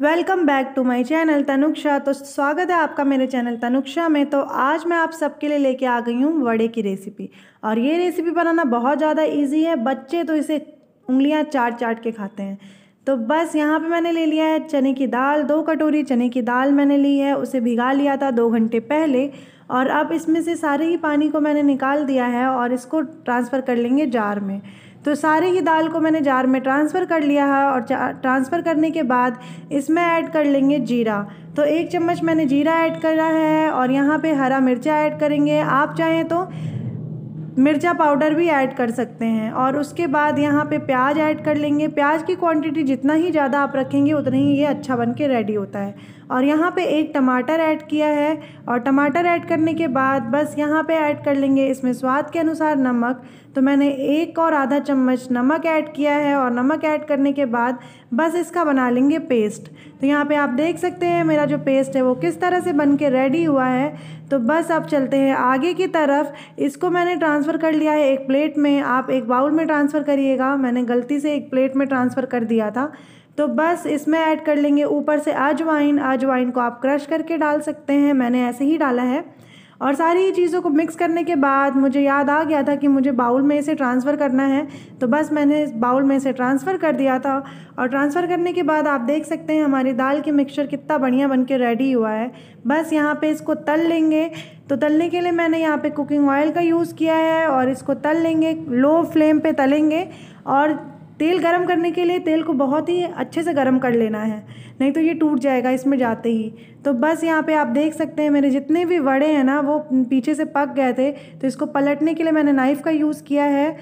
welcome back to my channel Tanuksha तो स्वागत है आपका मेरे चैनल तनुक्षा में तो आज मैं आप सबके लिए लेके आ गई हूँ वड़े की रेसिपी और ये रेसिपी बनाना बहुत ज़्यादा इजी है बच्चे तो इसे उंगलियाँ चाट चाट के खाते हैं तो बस यहाँ पे मैंने ले लिया है चने की दाल दो कटोरी चने की दाल मैंने ली है उसे भिगा लिया था दो घंटे पहले और अब इसमें से सारे ही पानी को मैंने निकाल दिया है और इसको ट्रांसफ़र कर लेंगे जार में तो सारी ही दाल को मैंने जार में ट्रांसफ़र कर लिया है और ट्रांसफ़र करने के बाद इसमें ऐड कर लेंगे जीरा तो एक चम्मच मैंने जीरा ऐड करा है और यहाँ पे हरा मिर्चा ऐड करेंगे आप चाहें तो मिर्चा पाउडर भी ऐड कर सकते हैं और उसके बाद यहाँ पे प्याज ऐड कर लेंगे प्याज की क्वांटिटी जितना ही ज़्यादा आप रखेंगे उतना ही ये अच्छा बन के रेडी होता है और यहाँ पे एक टमाटर ऐड किया है और टमाटर ऐड करने के बाद बस यहाँ पे ऐड कर लेंगे इसमें स्वाद के अनुसार नमक तो मैंने एक और आधा चम्मच नमक ऐड किया है और नमक ऐड करने के बाद बस इसका बना लेंगे पेस्ट तो यहाँ पे आप देख सकते हैं मेरा जो पेस्ट है वो किस तरह से बन के रेडी हुआ है तो बस अब चलते हैं आगे की तरफ इसको मैंने ट्रांसफर ट्रांसफ़र कर लिया है एक प्लेट में आप एक बाउल में ट्रांसफ़र करिएगा मैंने गलती से एक प्लेट में ट्रांसफ़र कर दिया था तो बस इसमें ऐड कर लेंगे ऊपर से अजवाइन अजवाइन को आप क्रश करके डाल सकते हैं मैंने ऐसे ही डाला है और सारी चीज़ों को मिक्स करने के बाद मुझे याद आ गया था कि मुझे बाउल में इसे ट्रांसफ़र करना है तो बस मैंने बाउल में इसे ट्रांसफ़र कर दिया था और ट्रांसफ़र करने के बाद आप देख सकते हैं हमारी दाल की मिक्सचर कितना बढ़िया बन के रेडी हुआ है बस यहाँ पे इसको तल लेंगे तो तलने के लिए मैंने यहाँ पे कुकिंग ऑयल का यूज़ किया है और इसको तल लेंगे लो फ्लेम पर तलेंगे और तेल गरम करने के लिए तेल को बहुत ही अच्छे से गरम कर लेना है नहीं तो ये टूट जाएगा इसमें जाते ही तो बस यहाँ पे आप देख सकते हैं मेरे जितने भी वड़े हैं ना वो पीछे से पक गए थे तो इसको पलटने के लिए मैंने नाइफ़ का यूज़ किया है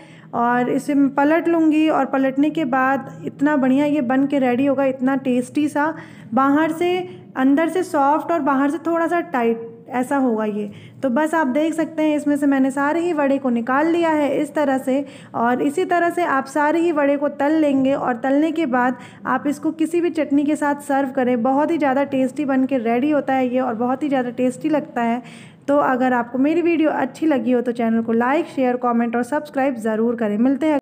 और इसे मैं पलट लूँगी और पलटने के बाद इतना बढ़िया ये बन के रेडी होगा इतना टेस्टी सा बाहर से अंदर से सॉफ्ट और बाहर से थोड़ा सा टाइट ऐसा होगा ये तो बस आप देख सकते हैं इसमें से मैंने सारे ही वड़े को निकाल लिया है इस तरह से और इसी तरह से आप सारे ही वड़े को तल लेंगे और तलने के बाद आप इसको किसी भी चटनी के साथ सर्व करें बहुत ही ज़्यादा टेस्टी बन के रेडी होता है ये और बहुत ही ज़्यादा टेस्टी लगता है तो अगर आपको मेरी वीडियो अच्छी लगी हो तो चैनल को लाइक शेयर कॉमेंट और सब्सक्राइब ज़रूर करें मिलते हैं